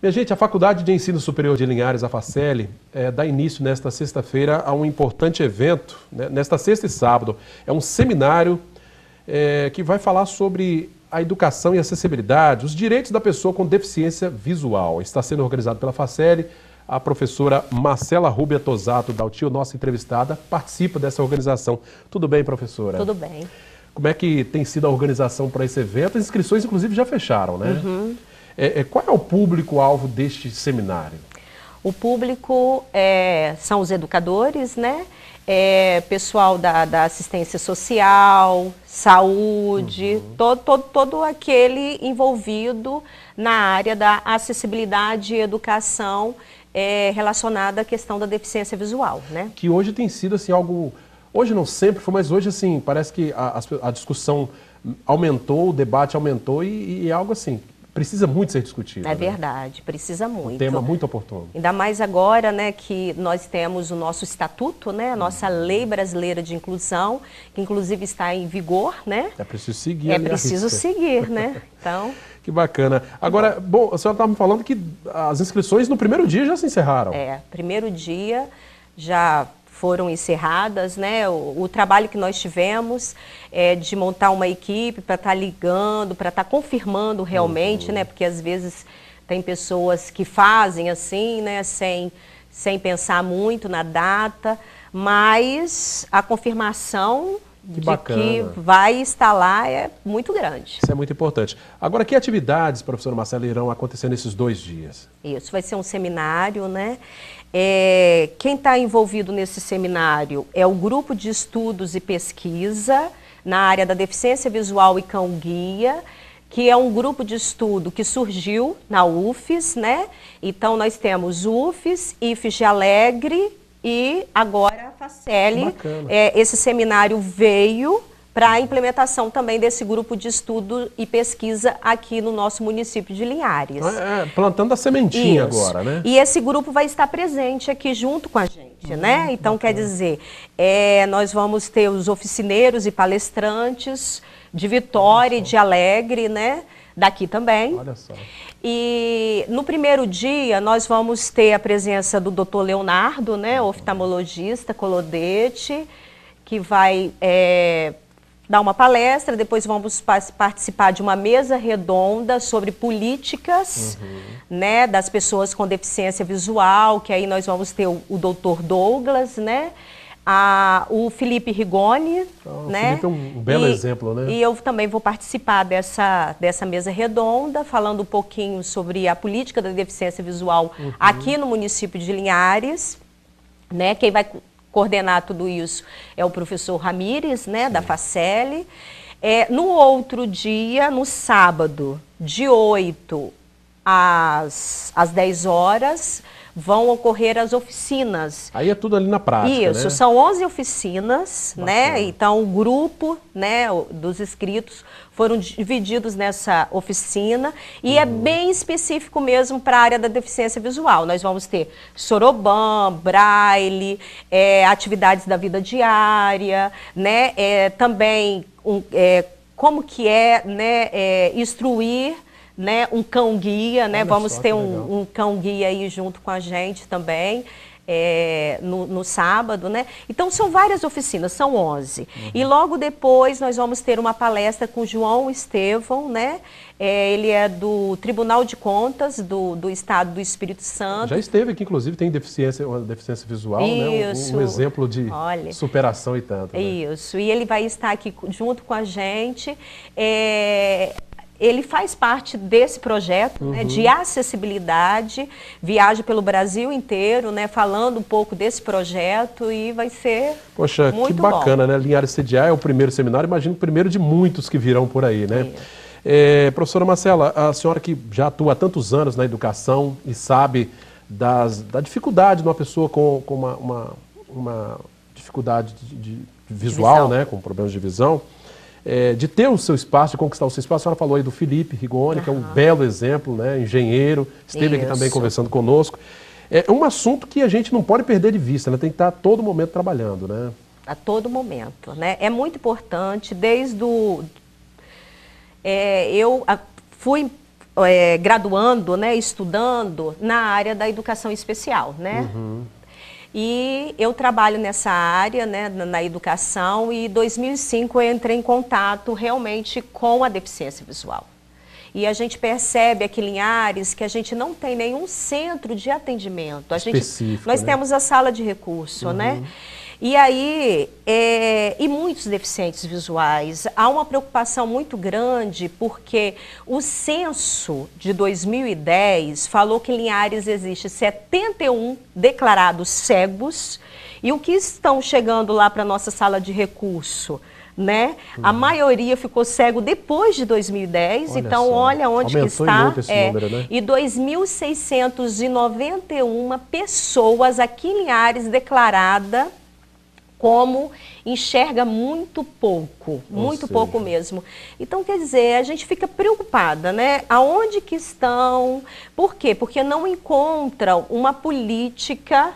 Minha gente, a Faculdade de Ensino Superior de Linhares, a Faceli, é, eh, dá início nesta sexta-feira a um importante evento, né? nesta sexta e sábado. É um seminário é, que vai falar sobre a educação e acessibilidade, os direitos da pessoa com deficiência visual. Está sendo organizado pela Faceli. A professora Marcela Rubia Tosato, da UTIO, nossa entrevistada, participa dessa organização. Tudo bem, professora? Tudo bem. Como é que tem sido a organização para esse evento? As inscrições, inclusive, já fecharam, né? Uhum. É, é, qual é o público-alvo deste seminário? O público é, são os educadores, né? É, pessoal da, da, assistência social, saúde, uhum. todo, todo, todo aquele envolvido na área da acessibilidade e educação é, relacionada à questão da deficiência visual, né? Que hoje tem sido assim algo, hoje não sempre foi, mas hoje assim parece que a, a discussão aumentou, o debate aumentou e, e é algo assim precisa muito ser discutido. É né? verdade, precisa muito. Um tema muito oportuno. Ainda mais agora, né, que nós temos o nosso estatuto, né, a nossa uhum. lei brasileira de inclusão, que inclusive está em vigor, né? É preciso seguir. É preciso seguir, né? Então. Que bacana. Agora, bom, a senhora estava me falando que as inscrições no primeiro dia já se encerraram. É, primeiro dia já foram encerradas, né? O, o, trabalho que nós tivemos é de montar uma equipe para estar tá ligando, para estar tá confirmando realmente, uhum. né? Porque às vezes tem pessoas que fazem assim, né? Sem, sem pensar muito na data, mas a confirmação que de bacana. que vai estar lá é muito grande. Isso é muito importante. Agora, que atividades, professor Marcelo, irão acontecer nesses dois dias? Isso, vai ser um seminário, né? É, quem está envolvido nesse seminário é o grupo de estudos e pesquisa na área da deficiência visual e cão-guia, que é um grupo de estudo que surgiu na UFES, né? Então, nós temos UFES, IFES de Alegre e agora a é, esse seminário veio para a implementação também desse grupo de estudo e pesquisa aqui no nosso município de Linhares. Ah, é, plantando a sementinha Isso. agora, né? E esse grupo vai estar presente aqui junto com a gente, né? Hum, então, bacana. quer dizer, é, nós vamos ter os oficineiros e palestrantes de Vitória e de Alegre, né? daqui também. Olha só. E no primeiro dia nós vamos ter a presença do Dr. Leonardo, né, uhum. oftalmologista, colodete, que vai é, dar uma palestra, depois vamos participar de uma mesa redonda sobre políticas uhum. né, das pessoas com deficiência visual, que aí nós vamos ter o, o doutor Douglas, né? a, o Felipe Rigoni. Ah, né? Felipe é um belo e, exemplo, né? E eu também vou participar dessa, dessa mesa redonda, falando um pouquinho sobre a política da deficiência visual uhum. aqui no município de Linhares. Né? Quem vai coordenar tudo isso é o professor Ramires, né, da Facele. É, no outro dia, no sábado, de 8 às, às 10 horas vão ocorrer as oficinas. Aí é tudo ali na prática, né? Isso, né? são 11 oficinas, Bacana. né? Então o grupo, né, dos inscritos foram divididos nessa oficina e é uhum. é bem específico mesmo para a área da deficiência visual. Nós vamos ter sorobam, braille, é, atividades da vida diária, né? É, também um, é, como que é, né, é, instruir né, um cão guia, né? Olha Vamos ter um, um, cão guia aí junto com a gente também. É, no, no, sábado, né? Então são várias oficinas, são 11. Uhum. E logo depois nós vamos ter uma palestra com João Estevão, né? É, ele é do Tribunal de Contas do, do Estado do Espírito Santo. Já esteve aqui, inclusive, tem deficiência, uma deficiência visual, Isso. né? Um, um exemplo de Olha. superação e tanto. Né? Isso, e ele vai estar aqui junto com a gente. É ele faz parte desse projeto uhum. né, de uhum. acessibilidade, viaja pelo Brasil inteiro, né, falando um pouco desse projeto e vai ser Poxa, muito que bacana, bom. né? Linhares CDA é o primeiro seminário, imagino o primeiro de muitos que virão por aí, né? É, professora Marcela, a senhora que já atua há tantos anos na educação e sabe das, da dificuldade de uma pessoa com, com uma, uma, uma dificuldade de, de visual, né, com problemas de visão, é, de ter o seu espaço, de conquistar o seu espaço. A senhora falou aí do Felipe Rigoni, uhum. que é um belo exemplo, né? engenheiro, esteve Isso. aqui também conversando conosco. É um assunto que a gente não pode perder de vista, né? tem que estar a todo momento trabalhando. Né? A todo momento. Né? É muito importante, desde o... É, eu fui é, graduando, né, estudando na área da educação especial, né? Uhum. E eu trabalho nessa área, né, na educação, e em 2005 eu entrei em contato realmente com a deficiência visual. E a gente percebe aqui em Linhares que a gente não tem nenhum centro de atendimento. A gente, nós né? temos a sala de recurso, né? uhum. né? E aí, é, e muitos deficientes visuais, há uma preocupação muito grande porque o censo de 2010 falou que em Linhares existe 71 declarados cegos e o que estão chegando lá para nossa sala de recurso, né? Uhum. A maioria ficou cego depois de 2010, olha então só. olha onde que está. é, número, né? E 2.691 pessoas aqui em Linhares declarada como enxerga muito pouco, Ou muito seja. pouco mesmo. Então, quer dizer, a gente fica preocupada, né? Aonde que estão? Por quê? Porque não encontram uma política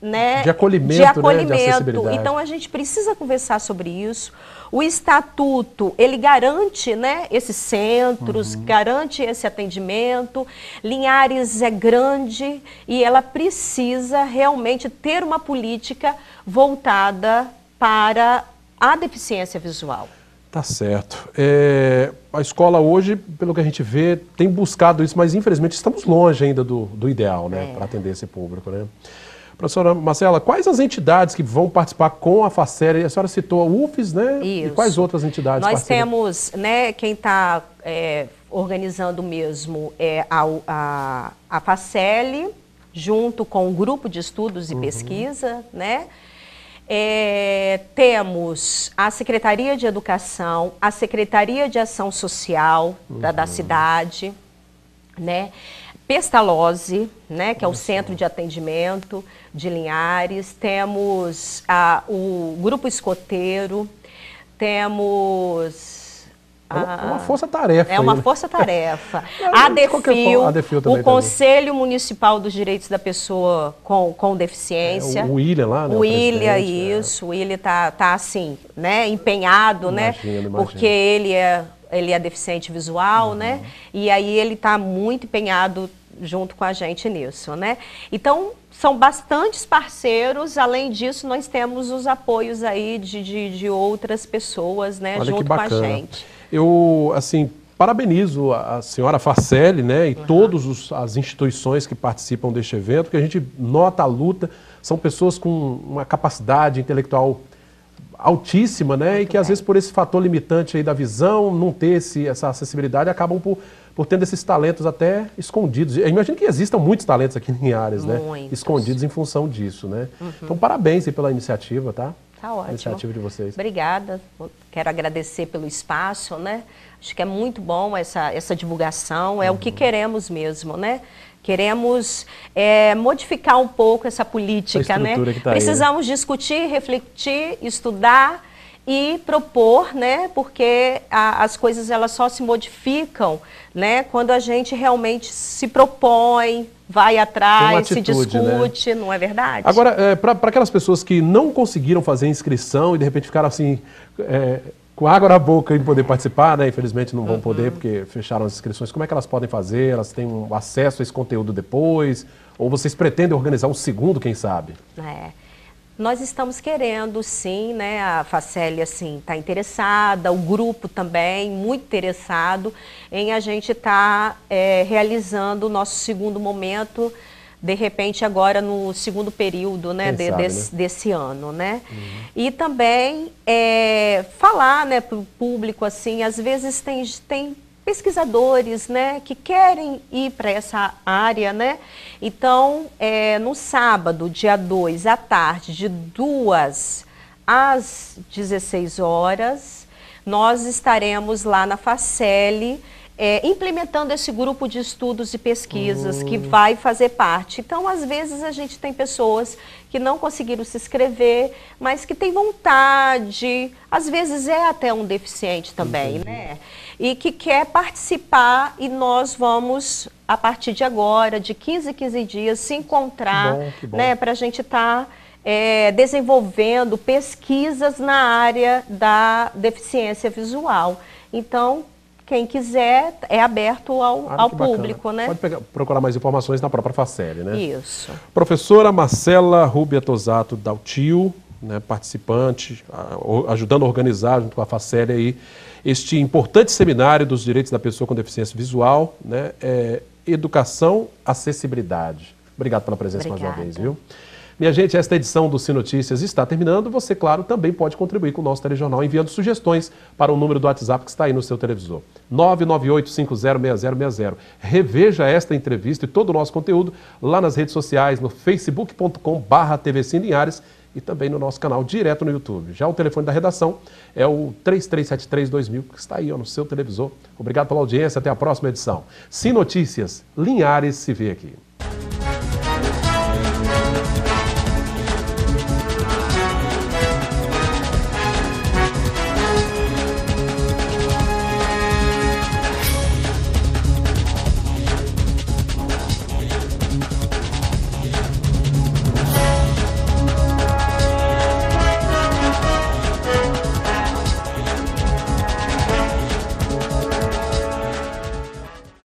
né, de acolhimento. De acolhimento. Né? De então a gente precisa conversar sobre isso. O estatuto ele garante, né, esses centros, uhum. garante esse atendimento. Linhares é grande e ela precisa realmente ter uma política voltada para a deficiência visual. Tá certo. É, a escola hoje, pelo que a gente vê, tem buscado isso, mas infelizmente estamos longe ainda do, do ideal, né, é. para atender esse público, né? Professora Marcela, quais as entidades que vão participar com a Facere? A senhora citou a UFES, né? Isso. E quais outras entidades? Nós parceiras? temos, né, quem está é, organizando mesmo é a, a, a junto com o Grupo de Estudos e uhum. Pesquisa, né? É, temos a Secretaria de Educação, a Secretaria de Ação Social uhum. da, da uhum. cidade, né? Pestalozzi, né, que é o Centro de Atendimento de Linhares, temos ah, o Grupo Escoteiro, temos... é uma ah, é força-tarefa. É uma força-tarefa. É, é a DEFIL, o também. Conselho Municipal dos Direitos da Pessoa com, com Deficiência. É, o William lá, né? O, o William, isso. É. O William está tá, assim, né, empenhado, né? Porque ele é ele é deficiente visual, né? uhum. né? E aí ele está muito empenhado junto com a gente nisso, né? Então, são bastantes parceiros. Além disso, nós temos os apoios aí de, de, de outras pessoas, né? Olha junto com a gente. Eu, assim, parabenizo a, senhora Farcelli, né? E uhum. todas as instituições que participam deste evento, que a gente nota a luta. São pessoas com uma capacidade intelectual altíssima, né? Muito e que bem. às vezes por esse fator limitante aí da visão, não ter esse, essa acessibilidade, acabam por, por tendo esses talentos até escondidos. Eu imagino que existam muitos talentos aqui em áreas, né? Escondidos em função disso, né? Uhum. Então parabéns aí pela iniciativa, tá? Tá ótimo. A iniciativa de vocês. Obrigada. Quero agradecer pelo espaço, né? Acho que é muito bom essa, essa divulgação, é uhum. o que uhum. queremos mesmo, né? Queremos é, modificar um pouco essa política, né? Tá né? Precisamos aí, discutir, refletir, estudar e propor, né? Porque a, as coisas elas só se modificam, né? Quando a gente realmente se propõe, vai atrás, atitude, se né? discute, né? não é verdade? Agora, é, para aquelas pessoas que não conseguiram fazer inscrição e de repente ficaram assim, é, com água na boca em poder participar, né? Infelizmente não vão uhum. poder porque fecharam as inscrições. Como é que elas podem fazer? Elas têm um acesso a esse conteúdo depois? Ou vocês pretendem organizar um segundo, quem sabe? É. Nós estamos querendo, sim, né? A Facélia, assim, está interessada, o grupo também, muito interessado em a gente estar tá, é, realizando o nosso segundo momento de repente agora no segundo período né, de, sabe, desse, né? desse, ano, né? Uhum. E também é, falar né, para o público, assim, às vezes tem, tem pesquisadores né, que querem ir para essa área, né? Então, é, no sábado, dia 2, à tarde, de 2 às 16 horas, nós estaremos lá na Facele, é, implementando esse grupo de estudos e pesquisas que vai fazer parte. Então, às vezes, a gente tem pessoas que não conseguiram se inscrever, mas que têm vontade, às vezes é até um deficiente também, né? E que quer participar e nós vamos, a partir de agora, de 15 em 15 dias, se encontrar, né? Para a gente estar... Tá é, desenvolvendo pesquisas na área da deficiência visual. Então, quem quiser é aberto ao, ah, ao público, bacana. né? Pode pegar, procurar mais informações na própria Facele, né? Isso. Professora Marcela Rubia Tosato Daltio, né, participante, ajudando a organizar junto com a Facele aí este importante seminário dos direitos da pessoa com deficiência visual, né? É, educação, acessibilidade. Obrigado pela presença Obrigada. mais uma vez, viu? Minha gente, esta edição do Sinotícias está terminando. Você, claro, também pode contribuir com o nosso telejornal enviando sugestões para o número do WhatsApp que está aí no seu televisor. 998506060. Reveja esta entrevista e todo o nosso conteúdo lá nas redes sociais, no facebook.com barra e também no nosso canal direto no YouTube. Já o telefone da redação é o 3373-2000, que está aí ó, no seu televisor. Obrigado pela audiência, até a próxima edição. Sim Notícias, Linhares se vê aqui.